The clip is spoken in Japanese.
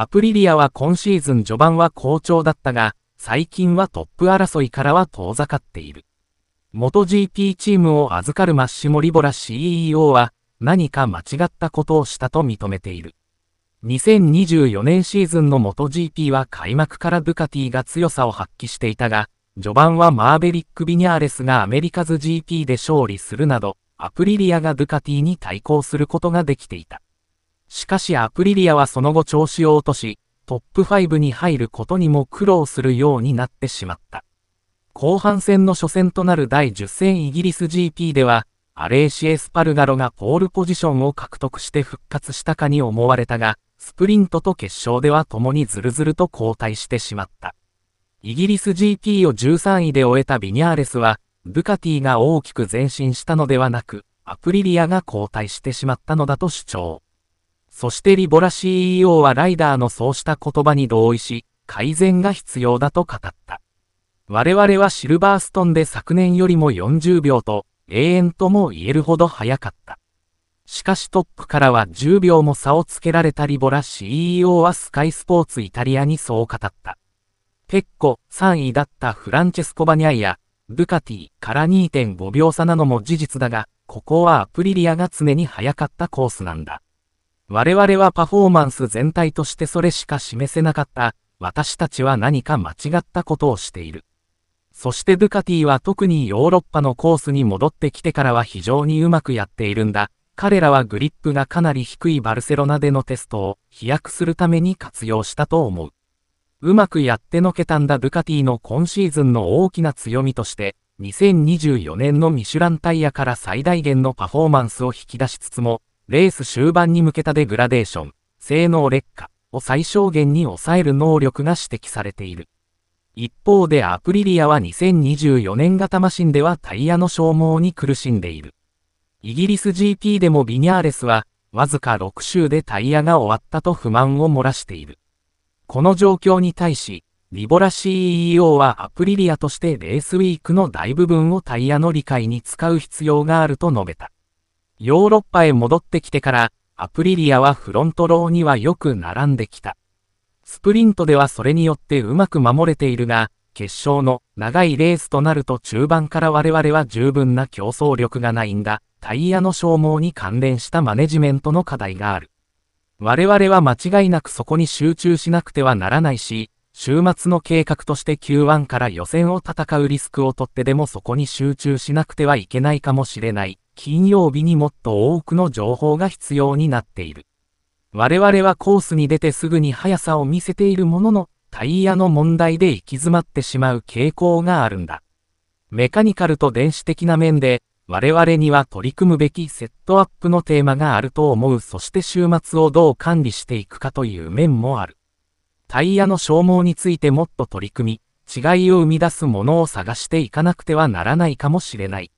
アプリリアは今シーズン序盤は好調だったが、最近はトップ争いからは遠ざかっている。元 GP チームを預かるマッシモリボラ CEO は、何か間違ったことをしたと認めている。2024年シーズンの元 GP は開幕からドゥカティが強さを発揮していたが、序盤はマーベリック・ビニャーレスがアメリカズ GP で勝利するなど、アプリリアがドゥカティに対抗することができていた。しかしアプリリアはその後調子を落とし、トップ5に入ることにも苦労するようになってしまった。後半戦の初戦となる第10戦イギリス GP では、アレーシエ・スパルガロがポールポジションを獲得して復活したかに思われたが、スプリントと決勝では共にズルズルと交代してしまった。イギリス GP を13位で終えたビニャーレスは、ブカティが大きく前進したのではなく、アプリリアが交代してしまったのだと主張。そしてリボラ CEO はライダーのそうした言葉に同意し、改善が必要だと語った。我々はシルバーストンで昨年よりも40秒と、永遠とも言えるほど早かった。しかしトップからは10秒も差をつけられたリボラ CEO はスカイスポーツイタリアにそう語った。ペッコ3位だったフランチェスコ・バニャイや、ルカティから2.5秒差なのも事実だが、ここはアプリリアが常に早かったコースなんだ。我々はパフォーマンス全体としてそれしか示せなかった。私たちは何か間違ったことをしている。そしてドゥカティは特にヨーロッパのコースに戻ってきてからは非常にうまくやっているんだ。彼らはグリップがかなり低いバルセロナでのテストを飛躍するために活用したと思う。うまくやってのけたんだドゥカティの今シーズンの大きな強みとして、2024年のミシュランタイヤから最大限のパフォーマンスを引き出しつつも、レース終盤に向けたデグラデーション、性能劣化を最小限に抑える能力が指摘されている。一方でアプリリアは2024年型マシンではタイヤの消耗に苦しんでいる。イギリス GP でもビニャーレスは、わずか6周でタイヤが終わったと不満を漏らしている。この状況に対し、リボラ CEO はアプリリアとしてレースウィークの大部分をタイヤの理解に使う必要があると述べた。ヨーロッパへ戻ってきてから、アプリリアはフロントローにはよく並んできた。スプリントではそれによってうまく守れているが、決勝の長いレースとなると中盤から我々は十分な競争力がないんだ。タイヤの消耗に関連したマネジメントの課題がある。我々は間違いなくそこに集中しなくてはならないし、週末の計画として Q1 から予選を戦うリスクを取ってでもそこに集中しなくてはいけないかもしれない。金曜日にもっと多くの情報が必要になっている。我々はコースに出てすぐに速さを見せているものの、タイヤの問題で行き詰まってしまう傾向があるんだ。メカニカルと電子的な面で、我々には取り組むべきセットアップのテーマがあると思うそして週末をどう管理していくかという面もある。タイヤの消耗についてもっと取り組み、違いを生み出すものを探していかなくてはならないかもしれない。